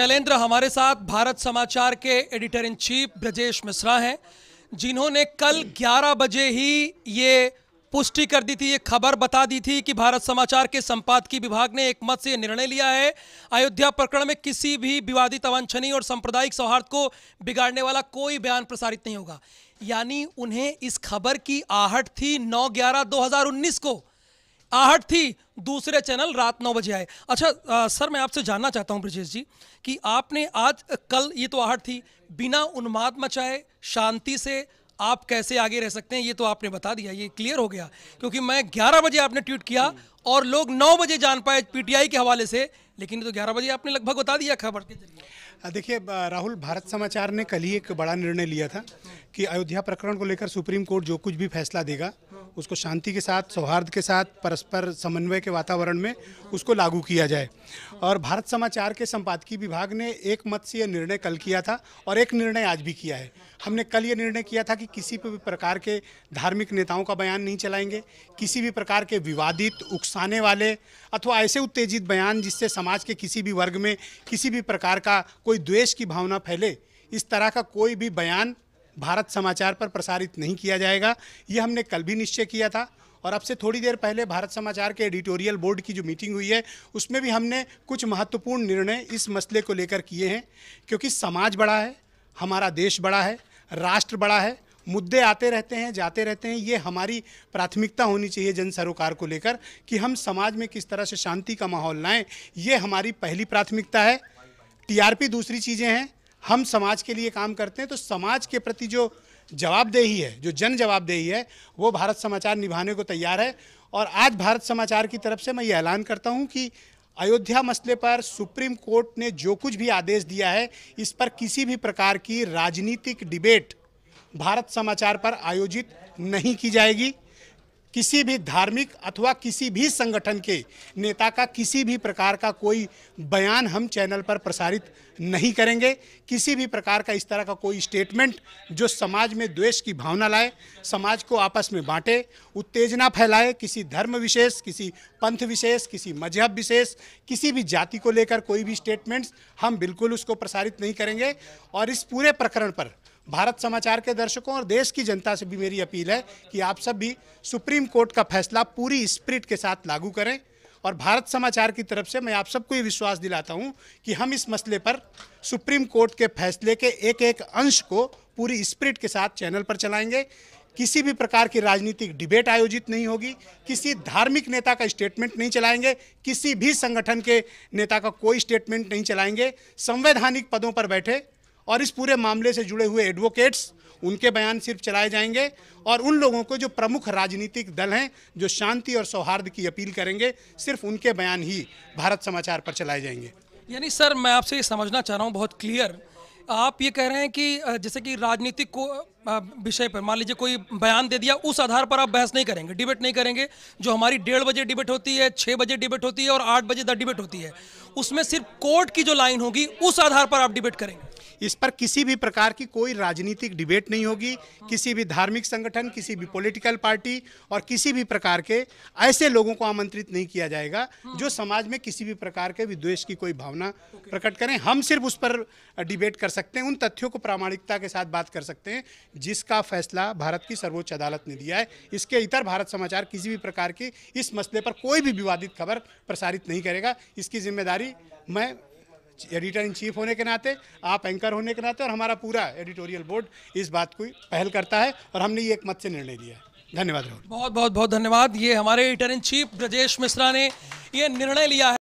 शैलेंद्र हमारे साथ भारत समाचार के editor in chief Brajesh Mishra हैं जिन्होंने कल 11 बजे ही ये पुष्टि कर दी थी ये खबर बता दी थी कि भारत समाचार के संपादकीय विभाग ने एक मत से निर्णय लिया है अयोध्या प्रकरण में किसी भी विवादित अवंछनी और सांप्रदायिक सौहार्द को बिगाड़ने वाला कोई बयान प्रसारित नहीं होगा यानी उन्हें इस खबर की आहट थी नौ ग्यारह दो को आहट थी दूसरे चैनल रात नौ बजे आए अच्छा आ, सर मैं आपसे जानना चाहता हूँ ब्रजेश जी कि आपने आज कल ये तो आहट थी बिना उन्माद मचाए शांति से आप कैसे आगे रह सकते हैं ये तो आपने बता दिया ये क्लियर हो गया क्योंकि मैं 11 बजे आपने ट्वीट किया और लोग 9 बजे जान पाए पीटीआई के हवाले से लेकिन तो 11 बजे आपने लगभग बता दिया खबर के जरिए देखिए राहुल भारत समाचार ने कल ही एक बड़ा निर्णय लिया था कि अयोध्या प्रकरण को लेकर सुप्रीम कोर्ट जो कुछ भी फैसला देगा उसको शांति के साथ सौहार्द के साथ परस्पर समन्वय के वातावरण में उसको लागू किया जाए और भारत समाचार के संपादकीय विभाग ने एक मत से यह निर्णय कल किया था और एक निर्णय आज भी किया है हमने कल ये निर्णय किया था कि किसी भी प्रकार के धार्मिक नेताओं का बयान नहीं चलाएंगे किसी भी प्रकार के विवादित उकसाने वाले अथवा ऐसे उत्तेजित बयान जिससे समाज के किसी भी वर्ग में किसी भी प्रकार का कोई द्वेष की भावना फैले इस तरह का कोई भी बयान भारत समाचार पर प्रसारित नहीं किया जाएगा ये हमने कल भी निश्चय किया था और अब से थोड़ी देर पहले भारत समाचार के एडिटोरियल बोर्ड की जो मीटिंग हुई है उसमें भी हमने कुछ महत्वपूर्ण निर्णय इस मसले को लेकर किए हैं क्योंकि समाज बड़ा है हमारा देश बड़ा है राष्ट्र बड़ा है मुद्दे आते रहते हैं जाते रहते हैं ये हमारी प्राथमिकता होनी चाहिए जन सरोकार को लेकर कि हम समाज में किस तरह से शांति का माहौल लाएं ये हमारी पहली प्राथमिकता है टीआरपी दूसरी चीज़ें हैं हम समाज के लिए काम करते हैं तो समाज के प्रति जो जवाबदेही है जो जन जवाबदेही है वो भारत समाचार निभाने को तैयार है और आज भारत समाचार की तरफ से मैं ये ऐलान करता हूँ कि अयोध्या मसले पर सुप्रीम कोर्ट ने जो कुछ भी आदेश दिया है इस पर किसी भी प्रकार की राजनीतिक डिबेट भारत समाचार पर आयोजित नहीं की जाएगी किसी भी धार्मिक अथवा किसी भी संगठन के नेता का किसी भी प्रकार का कोई बयान हम चैनल पर प्रसारित नहीं करेंगे किसी भी प्रकार का इस तरह का कोई स्टेटमेंट जो समाज में द्वेष की भावना लाए समाज को आपस में बांटे उत्तेजना फैलाए किसी धर्म विशेष किसी पंथ विशेष किसी मजहब विशेष किसी भी जाति को लेकर कोई भी स्टेटमेंट्स हम बिल्कुल उसको प्रसारित नहीं करेंगे और इस पूरे प्रकरण पर भारत समाचार के दर्शकों और देश की जनता से भी मेरी अपील है कि आप सब भी सुप्रीम कोर्ट का फैसला पूरी स्प्रिट के साथ लागू करें और भारत समाचार की तरफ से मैं आप सबको ये विश्वास दिलाता हूँ कि हम इस मसले पर सुप्रीम कोर्ट के फैसले के एक एक अंश को पूरी स्प्रिट के साथ चैनल पर चलाएंगे किसी भी प्रकार की राजनीतिक डिबेट आयोजित नहीं होगी किसी धार्मिक नेता का स्टेटमेंट नहीं चलाएंगे किसी भी संगठन के नेता का कोई स्टेटमेंट नहीं चलाएंगे संवैधानिक पदों पर बैठे और इस पूरे मामले से जुड़े हुए एडवोकेट्स उनके बयान सिर्फ चलाए जाएंगे और उन लोगों को जो प्रमुख राजनीतिक दल हैं जो शांति और सौहार्द की अपील करेंगे सिर्फ उनके बयान ही भारत समाचार पर चलाए जाएंगे यानी सर मैं आपसे ये समझना चाह रहा हूँ बहुत क्लियर आप ये कह रहे हैं कि जैसे कि राजनीतिक को विषय पर मान लीजिए कोई बयान दे दिया उस आधार पर आप बहस नहीं करेंगे डिबेट नहीं करेंगे जो हमारी डेढ़ बजे डिबेट होती है छः बजे डिबेट होती है और आठ बजे द डिबेट होती है उसमें सिर्फ कोर्ट की जो लाइन होगी उस आधार पर आप डिबेट करेंगे इस पर किसी भी प्रकार की कोई राजनीतिक डिबेट नहीं होगी किसी भी धार्मिक संगठन किसी भी पॉलिटिकल पार्टी और किसी भी प्रकार के ऐसे लोगों को आमंत्रित नहीं किया जाएगा जो समाज में किसी भी प्रकार के विद्वेश की कोई भावना प्रकट करें हम सिर्फ उस पर डिबेट कर सकते हैं उन तथ्यों को प्रामाणिकता के साथ बात कर सकते हैं जिसका फैसला भारत की सर्वोच्च अदालत ने दिया है इसके इतर भारत समाचार किसी भी प्रकार की इस मसले पर कोई भी विवादित खबर प्रसारित नहीं करेगा इसकी जिम्मेदारी मैं एडिटर इन चीफ होने के नाते आप एंकर होने के नाते और हमारा पूरा एडिटोरियल बोर्ड इस बात को पहल करता है और हमने ये एक मत से निर्णय लिया है धन्यवाद बहुत बहुत बहुत धन्यवाद ये हमारे editor in chief Brajesh Mishra ने ये निर्णय लिया है